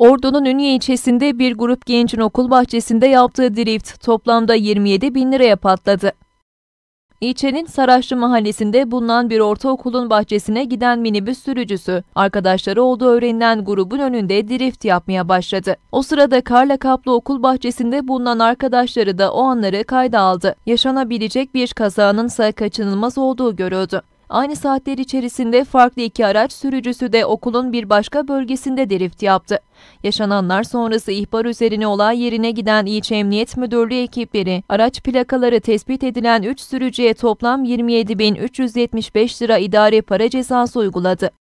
Ordu'nun Ünye ilçesinde bir grup gencin okul bahçesinde yaptığı drift toplamda 27 bin liraya patladı. İlçenin Saraçlı mahallesinde bulunan bir ortaokulun bahçesine giden minibüs sürücüsü, arkadaşları olduğu öğrenilen grubun önünde drift yapmaya başladı. O sırada karla kaplı okul bahçesinde bulunan arkadaşları da o anları kayda aldı. Yaşanabilecek bir kazanın ise kaçınılmaz olduğu görüldü. Aynı saatler içerisinde farklı iki araç sürücüsü de okulun bir başka bölgesinde drift yaptı. Yaşananlar sonrası ihbar üzerine olay yerine giden İlçe Emniyet Müdürlüğü ekipleri araç plakaları tespit edilen 3 sürücüye toplam 27.375 lira idari para cezası uyguladı.